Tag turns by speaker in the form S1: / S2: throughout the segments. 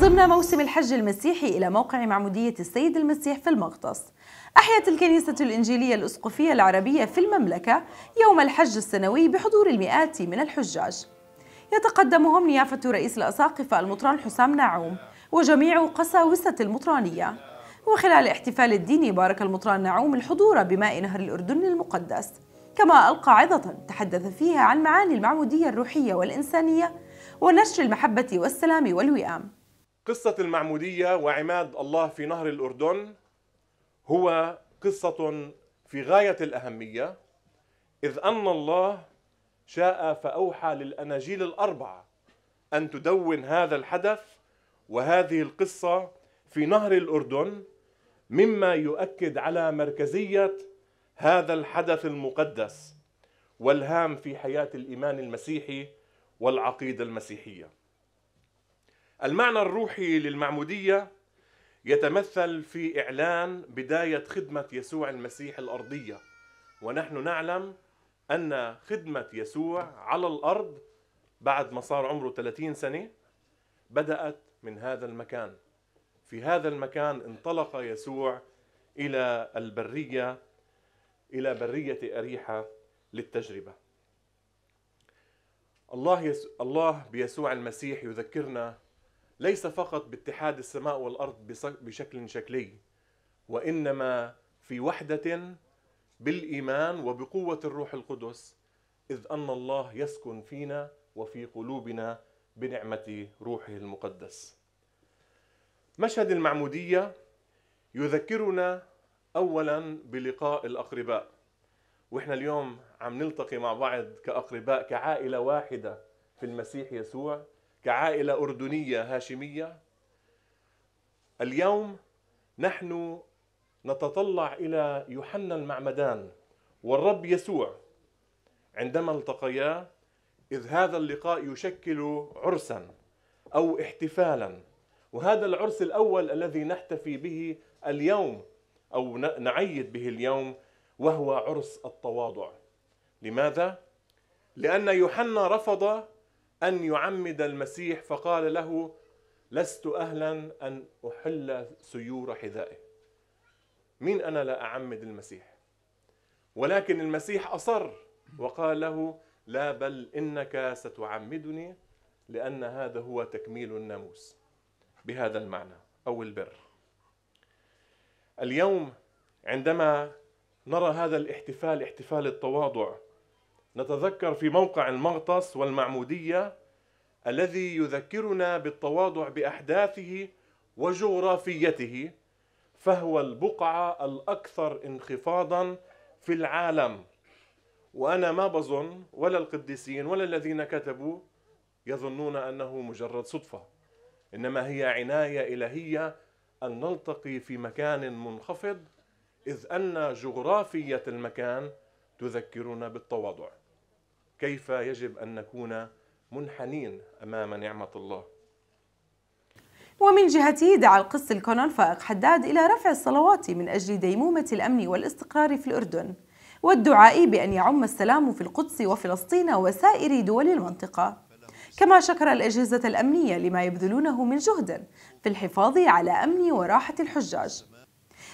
S1: ضمن موسم الحج المسيحي إلى موقع معمودية السيد المسيح في المغطس أحيت الكنيسة الإنجيلية الأسقفية العربية في المملكة يوم الحج السنوي بحضور المئات من الحجاج يتقدمهم نيافة رئيس الأساقفة المطران حسام نعوم وجميع قساوسة المطرانية وخلال الاحتفال الديني بارك المطران نعوم الحضور بماء نهر الأردن المقدس كما ألقى عظة تحدث فيها عن معاني المعمودية الروحية والإنسانية ونشر المحبة والسلام والوئام
S2: قصة المعمودية وعماد الله في نهر الأردن هو قصة في غاية الأهمية إذ أن الله شاء فأوحى للأناجيل الأربعة أن تدون هذا الحدث وهذه القصة في نهر الأردن مما يؤكد على مركزية هذا الحدث المقدس والهام في حياة الإيمان المسيحي والعقيدة المسيحية المعنى الروحي للمعمودية يتمثل في إعلان بداية خدمة يسوع المسيح الأرضية ونحن نعلم أن خدمة يسوع على الأرض بعد ما صار عمره 30 سنة بدأت من هذا المكان في هذا المكان انطلق يسوع إلى البرية إلى برية أريحة للتجربة الله يس... الله بيسوع المسيح يذكرنا ليس فقط باتحاد السماء والارض بشكل شكلي وانما في وحده بالايمان وبقوه الروح القدس اذ ان الله يسكن فينا وفي قلوبنا بنعمه روحه المقدس مشهد المعموديه يذكرنا اولا بلقاء الاقرباء واحنا اليوم عم نلتقي مع بعض كاقرباء كعائله واحده في المسيح يسوع كعائلة أردنية هاشمية اليوم نحن نتطلع إلى يوحنا المعمدان والرب يسوع عندما التقيا إذ هذا اللقاء يشكل عرسا أو احتفالا وهذا العرس الأول الذي نحتفي به اليوم أو نعيد به اليوم وهو عرس التواضع لماذا؟ لأن يوحنا رفض أن يعمد المسيح فقال له لست أهلا أن أحل سيور حذائه مين أنا لا أعمد المسيح ولكن المسيح أصر وقال له لا بل إنك ستعمدني لأن هذا هو تكميل الناموس بهذا المعنى أو البر اليوم عندما نرى هذا الاحتفال احتفال التواضع نتذكر في موقع المغطس والمعمودية الذي يذكرنا بالتواضع بأحداثه وجغرافيته فهو البقعة الأكثر انخفاضا في العالم وأنا ما بظن ولا القديسين ولا الذين كتبوا يظنون أنه مجرد صدفة إنما هي عناية إلهية أن نلتقي في مكان منخفض إذ أن جغرافية المكان تذكرنا بالتواضع كيف يجب ان نكون منحنين امام نعمه الله
S1: ومن جهته دعا القس الكونون فائق حداد الى رفع الصلوات من اجل ديمومه الامن والاستقرار في الاردن والدعاء بان يعم السلام في القدس وفلسطين وسائر دول المنطقه كما شكر الأجهزة الأمنية لما يبذلونه من جهد في الحفاظ على أمن وراحة الحجاج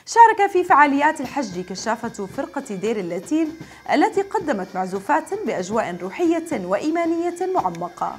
S1: شارك في فعاليات الحج كشافة فرقة دير اللاتين التي قدمت معزوفات بأجواء روحية وإيمانية معمقة